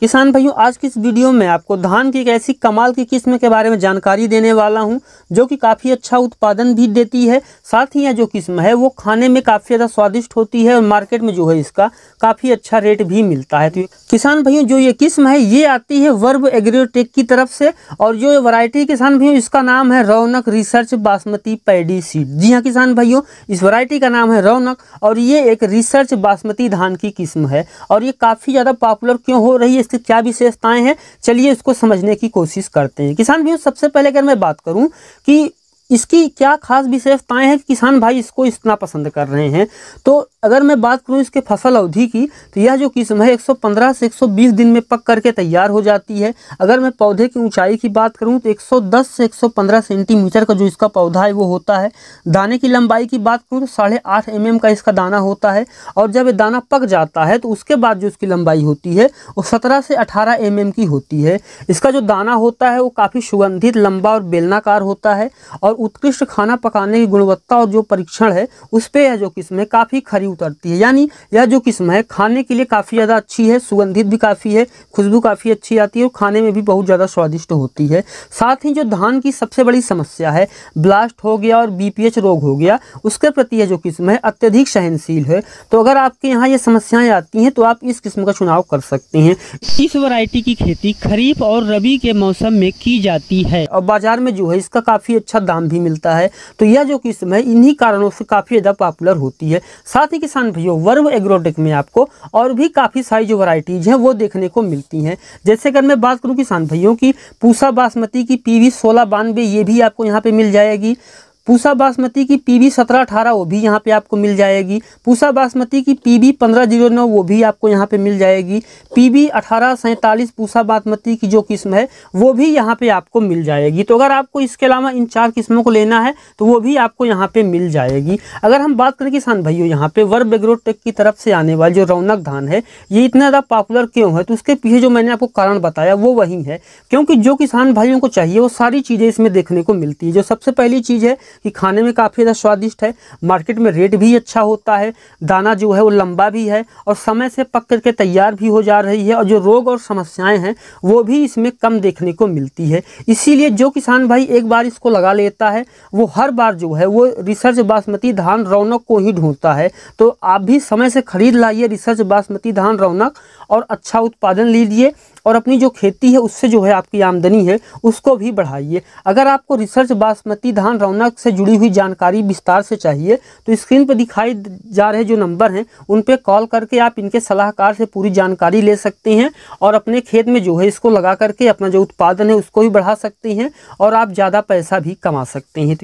किसान भाइयों आज की इस वीडियो में आपको धान की एक ऐसी कमाल की किस्म के बारे में जानकारी देने वाला हूं जो कि काफ़ी अच्छा उत्पादन भी देती है साथ ही यह जो किस्म है वो खाने में काफ़ी ज़्यादा स्वादिष्ट होती है और मार्केट में जो है इसका काफ़ी अच्छा रेट भी मिलता है तो किसान भाइयों जो ये किस्म है ये आती है वर्ब एग्रियोटेक की तरफ से और जो वरायटी किसान भाइयों इसका नाम है Raunak research basmati paddy seed जी हाँ किसान भाइयों इस वरायटी का नाम है रौनक और ये एक रिसर्च बासमती धान की किस्म है और ये काफ़ी ज़्यादा पॉपुलर क्यों हो रही है बताइए इसकी क्या विशेषताएं हैं चलिए इसको समझने की कोशिश करते हैं किसान भी सबसे पहले अगर मैं बात करूं कि इसकी क्या खास विशेषताएं हैं कि किसान भाई इसको इतना पसंद कर रहे हैं तो अगर मैं बात करूं इसके फसल अवधि की तो यह जो किस्म है 115 से 120 दिन में पक करके तैयार हो जाती है अगर मैं पौधे की ऊंचाई की बात करूं तो 110 से 115 सेंटीमीटर का जो इसका पौधा है वो होता है दाने की लंबाई की बात करूँ तो साढ़े आठ एम का इसका दाना होता है और जब ये दाना पक जाता है तो उसके बाद जो इसकी लंबाई होती है वो सत्रह से अठारह एम की होती है इसका जो दाना होता है वो काफ़ी सुगंधित लंबा और बेलनाकार होता है और उत्कृष्ट खाना पकाने की गुणवत्ता और जो परीक्षण है उस पर यह जो किस्म है काफ़ी खरी उतरती है यानी यह जो किस्म है खाने के लिए काफ़ी ज़्यादा अच्छी है सुगंधित भी काफ़ी है खुशबू काफ़ी अच्छी आती है और खाने में भी बहुत ज़्यादा स्वादिष्ट होती है साथ ही जो धान की सबसे बड़ी समस्या है ब्लास्ट हो गया और बी रोग हो गया उसके प्रति यह जो किस्म है अत्यधिक सहनशील है तो अगर आपके यहाँ ये समस्याएँ आती हैं तो आप इस किस्म का चुनाव कर सकते हैं इस वराइटी की खेती खरीफ और रबी के मौसम में की जाती है और बाजार में जो है इसका काफ़ी अच्छा दाम भी मिलता है तो यह जो किस्म है इन्हीं कारणों से काफ़ी ज़्यादा पॉपुलर होती है साथ ही किसान भाइयों वर्म एग्रोटेक में आपको और भी काफ़ी सारी जो वराइटीज़ हैं वो देखने को मिलती हैं जैसे अगर मैं बात करूँ किसान भाइयों की पूसा बासमती की पी वी सोलह बानवे ये भी आपको यहाँ पर मिल जाएगी पूसा बासमती की पी पीबी सत्रह अठारह वो भी यहाँ पे आपको मिल जाएगी पूसा बासमती की पी बी पंद्रह जीरो नौ वो भी आपको यहाँ पे मिल जाएगी पी बी अठारह सैंतालीस पूसा बासमती की जो किस्म है वो भी यहाँ पे आपको मिल जाएगी तो अगर आपको इसके अलावा इन चार किस्मों को लेना है तो वो भी आपको यहाँ पे मिल जाएगी अगर हम बात करें किसान भाइयों यहाँ पे वर्ब एग्रोटेक की तरफ से आने वाली जो रौनक धान है ये इतना ज़्यादा पॉपुलर क्यों है तो उसके पीछे जो मैंने आपको कारण बताया वो वही है क्योंकि जो किसान भाइयों को चाहिए वो सारी चीज़ें इसमें देखने को मिलती है जो सबसे पहली चीज़ है कि खाने में काफ़ी ज़्यादा स्वादिष्ट है मार्केट में रेट भी अच्छा होता है दाना जो है वो लंबा भी है और समय से पक करके तैयार भी हो जा रही है और जो रोग और समस्याएं हैं वो भी इसमें कम देखने को मिलती है इसीलिए जो किसान भाई एक बार इसको लगा लेता है वो हर बार जो है वो रिसर्च बासमती धान रौनक को ही ढूंढता है तो आप भी समय से खरीद लाइए रिसर्च बासमती धान रौनक और अच्छा उत्पादन लीजिए और अपनी जो खेती है उससे जो है आपकी आमदनी है उसको भी बढ़ाइए अगर आपको रिसर्च बासमती धान रौनक से से जुड़ी हुई जानकारी विस्तार से चाहिए तो स्क्रीन पर दिखाई जा रहे जो नंबर हैं उन पर कॉल करके आप इनके सलाहकार से पूरी जानकारी ले सकते हैं और अपने खेत में जो है इसको लगा करके अपना जो उत्पादन है उसको भी बढ़ा सकते हैं और आप ज़्यादा पैसा भी कमा सकते हैं